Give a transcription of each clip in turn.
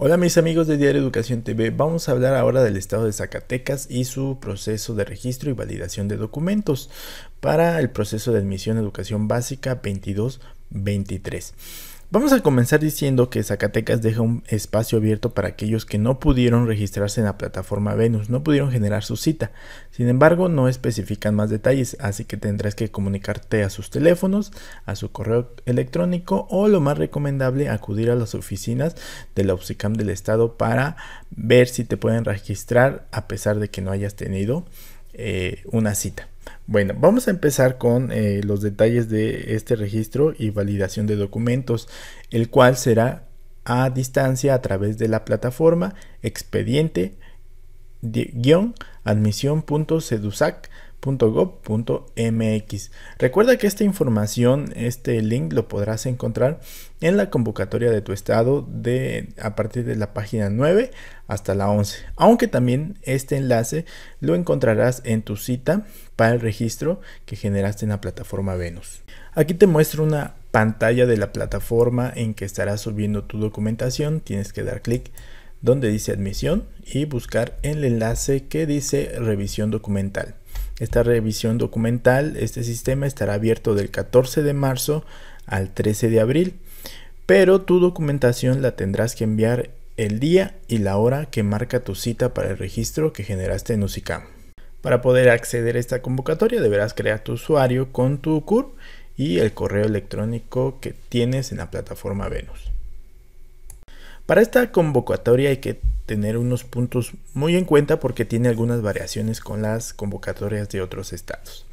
Hola mis amigos de Diario Educación TV, vamos a hablar ahora del estado de Zacatecas y su proceso de registro y validación de documentos para el proceso de admisión a educación básica 22-23. Vamos a comenzar diciendo que Zacatecas deja un espacio abierto para aquellos que no pudieron registrarse en la plataforma Venus, no pudieron generar su cita. Sin embargo, no especifican más detalles, así que tendrás que comunicarte a sus teléfonos, a su correo electrónico o lo más recomendable acudir a las oficinas de la UPSICAM del Estado para ver si te pueden registrar a pesar de que no hayas tenido eh, una cita. Bueno, vamos a empezar con eh, los detalles de este registro y validación de documentos, el cual será a distancia a través de la plataforma expediente admisión.cedusac .gov.mx. Recuerda que esta información, este link lo podrás encontrar en la convocatoria de tu estado de a partir de la página 9 hasta la 11. Aunque también este enlace lo encontrarás en tu cita para el registro que generaste en la plataforma Venus. Aquí te muestro una pantalla de la plataforma en que estarás subiendo tu documentación. Tienes que dar clic donde dice admisión y buscar el enlace que dice revisión documental esta revisión documental, este sistema estará abierto del 14 de marzo al 13 de abril, pero tu documentación la tendrás que enviar el día y la hora que marca tu cita para el registro que generaste en UCICAM. Para poder acceder a esta convocatoria deberás crear tu usuario con tu CURP y el correo electrónico que tienes en la plataforma Venus. Para esta convocatoria hay que tener unos puntos muy en cuenta porque tiene algunas variaciones con las convocatorias de otros estados.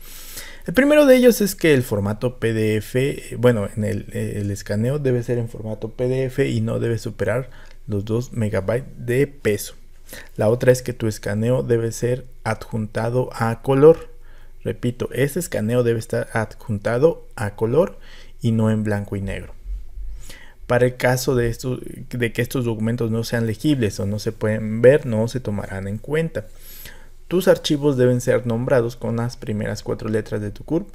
El primero de ellos es que el formato PDF, eh, bueno, en eh, el, escaneo debe ser en formato PDF y no debe superar los 2 megabytes de peso. La otra es que tu escaneo debe ser adjuntado a color. Repito, este escaneo debe estar adjuntado a color y no en blanco y negro. Para el caso de, de que estos documentos no sean legibles o no se pueden ver, no se tomarán en cuenta. Tus archivos deben ser nombrados con las primeras cuatro letras de tu CURP,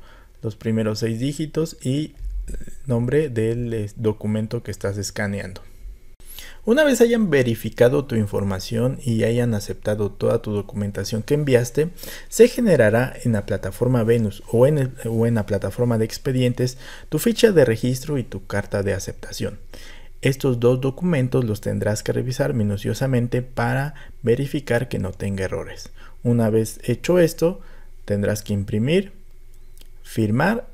los primeros seis dígitos y nombre del eh, documento que estás escaneando. Una vez hayan verificado tu información y hayan aceptado toda tu documentación que enviaste, se generará en la plataforma Venus o en, la plataforma de expedientes tu ficha de registro y tu carta de aceptación. Estos dos documentos los tendrás que revisar minuciosamente para verificar que no tenga errores. Una vez hecho esto, tendrás que imprimir, firmar,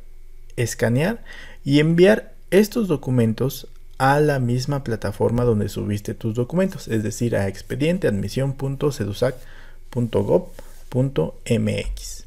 escanear y enviar estos documentos a la misma plataforma donde subiste tus documentos, es decir, a expedienteadmisión.cedusac.gov.mx.